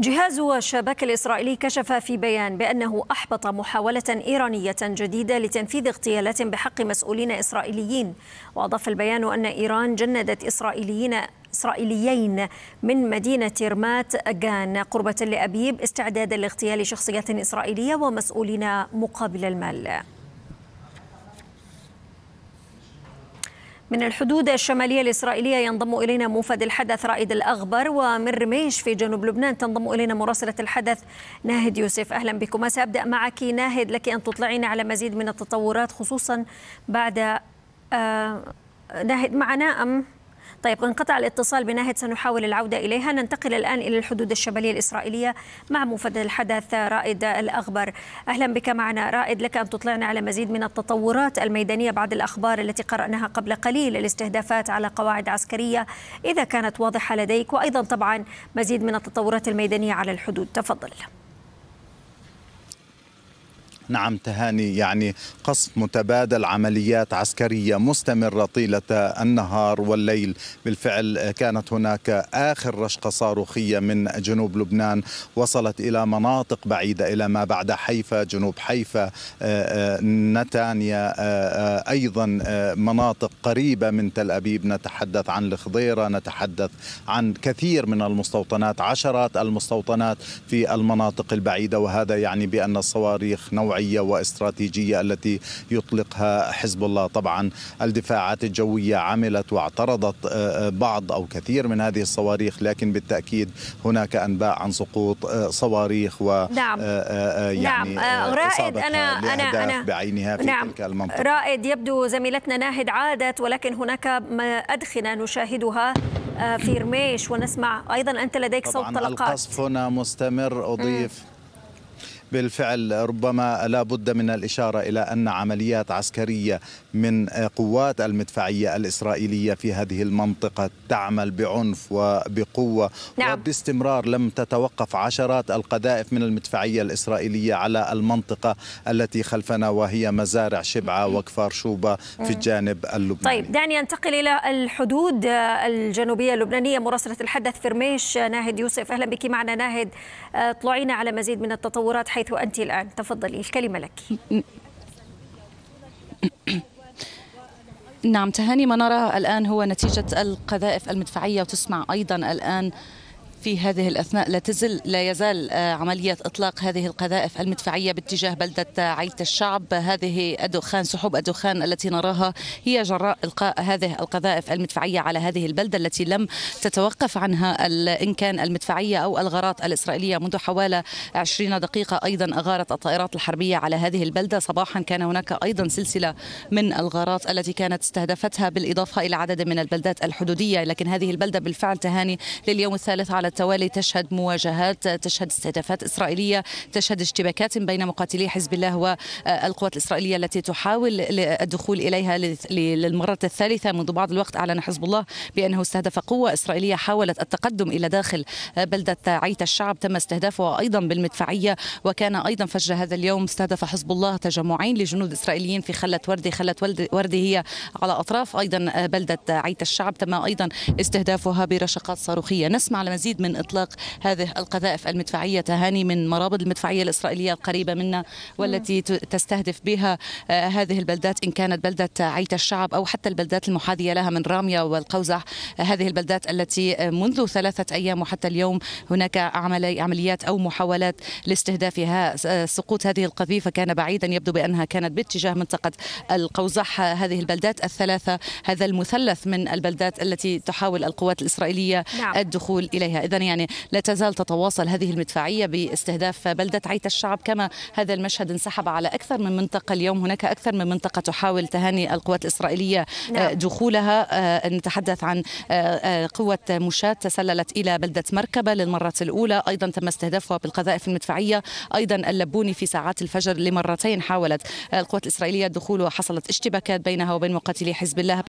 جهاز الشباك الإسرائيلي كشف في بيان بأنه أحبط محاولة إيرانية جديدة لتنفيذ اغتيالات بحق مسؤولين إسرائيليين وأضاف البيان أن إيران جندت إسرائيليين إسرائيليين من مدينة رمات أجان قربة لأبيب استعدادا لاغتيال شخصيات إسرائيلية ومسؤولين مقابل المال من الحدود الشمالية الإسرائيلية ينضم إلينا موفد الحدث رائد الأغبر ومن رميش في جنوب لبنان تنضم إلينا مراسلة الحدث ناهد يوسف أهلا بكما سأبدأ معك ناهد لك أن تطلعين على مزيد من التطورات خصوصا بعد آه ناهد معنا أم طيب انقطع الاتصال بناهد سنحاول العودة إليها ننتقل الآن إلى الحدود الشمالية الإسرائيلية مع مفد الحدث رائد الأغبر أهلا بك معنا رائد لك أن تطلعنا على مزيد من التطورات الميدانية بعد الأخبار التي قرأناها قبل قليل الاستهدافات على قواعد عسكرية إذا كانت واضحة لديك وأيضا طبعا مزيد من التطورات الميدانية على الحدود تفضل نعم تهاني يعني قصف متبادل عمليات عسكرية مستمرة طيلة النهار والليل بالفعل كانت هناك آخر رشقة صاروخية من جنوب لبنان وصلت إلى مناطق بعيدة إلى ما بعد حيفا جنوب حيفا آه، آه، نتانيا آه، أيضا مناطق قريبة من تل أبيب نتحدث عن الخضيرة نتحدث عن كثير من المستوطنات عشرات المستوطنات في المناطق البعيدة وهذا يعني بأن الصواريخ نوع نوعية واستراتيجية التي يطلقها حزب الله طبعا الدفاعات الجوية عملت واعترضت آه، آه، بعض أو كثير من هذه الصواريخ لكن بالتأكيد هناك أنباء عن سقوط آه، صواريخ و نعم. نعم. يعني نعم. رائد أنا أنا أنا بعينها في نعم. تلك المنطقة رائد يبدو زميلتنا ناهد عادت ولكن هناك أدخنة نشاهدها في رميش ونسمع أيضا أنت لديك صوت طلقات القصف هنا مستمر أضيف م. بالفعل ربما لا بد من الإشارة إلى أن عمليات عسكرية من قوات المدفعية الإسرائيلية في هذه المنطقة تعمل بعنف وبقوة نعم. وباستمرار لم تتوقف عشرات القذائف من المدفعية الإسرائيلية على المنطقة التي خلفنا وهي مزارع شبعة وكفار شوبة في الجانب اللبناني طيب دعني أنتقل إلى الحدود آه، الجنوبية اللبنانية مراسلة الحدث فرميش آه، ناهد يوسف أهلا بك معنا ناهد آه، طلعينا على مزيد من التطورات حي حيث أنت الآن تفضلي الكلمة لك نعم تهاني ما نرى الآن هو نتيجة القذائف المدفعية وتسمع أيضا الآن في هذه الأثناء لا تزل لا يزال آه، عملية إطلاق هذه القذائف المدفعية باتجاه بلدة عيت الشعب هذه الدخان سحب الدخان التي نراها هي جراء إلقاء هذه القذائف المدفعية على هذه البلدة التي لم تتوقف عنها إن كان المدفعية أو الغارات الإسرائيلية منذ حوالي 20 دقيقة أيضا أغارت الطائرات الحربية على هذه البلدة صباحا كان هناك أيضا سلسلة من الغارات التي كانت استهدفتها بالإضافة إلى عدد من البلدات الحدودية لكن هذه البلدة بالفعل تهاني لليوم الثالث على التوالي تشهد مواجهات تشهد استهدافات إسرائيلية تشهد اشتباكات بين مقاتلي حزب الله والقوات الإسرائيلية التي تحاول الدخول إليها للمرة الثالثة منذ بعض الوقت أعلن حزب الله بأنه استهدف قوة إسرائيلية حاولت التقدم إلى داخل بلدة عيت الشعب تم استهدافها أيضا بالمدفعية وكان أيضا فجر هذا اليوم استهدف حزب الله تجمعين لجنود إسرائيليين في خلة وردي خلة وردي هي على أطراف أيضا بلدة عيت الشعب تم أيضا استهدافها برشقات صاروخية نسمع لمزيد من إطلاق هذه القذائف المدفعية تهاني من مرابط المدفعية الإسرائيلية القريبة منا والتي تستهدف بها آه، هذه البلدات إن كانت بلدة عيت الشعب أو حتى البلدات المحاذية لها من رامية والقوزح آه، هذه البلدات التي آه، منذ ثلاثة أيام وحتى اليوم هناك عمليات أو محاولات لاستهدافها سقوط هذه القذيفة كان بعيدا يبدو بأنها كانت باتجاه منطقة القوزح هذه البلدات الثلاثة هذا المثلث من البلدات التي تحاول القوات الإسرائيلية نعم. الدخول إليها إذا يعني لا تزال تتواصل هذه المدفعية باستهداف بلدة عيت الشعب كما هذا المشهد انسحب على أكثر من منطقة اليوم هناك أكثر من منطقة تحاول تهاني القوات الإسرائيلية آه، نعم. دخولها آه، نتحدث عن آه، قوة مشاة تسللت إلى بلدة مركبة للمرة الأولى أيضا تم استهدافها بالقذائف المدفعية أيضا اللبوني في ساعات الفجر لمرتين حاولت القوات الإسرائيلية الدخول وحصلت اشتباكات بينها وبين مقاتلي حزب الله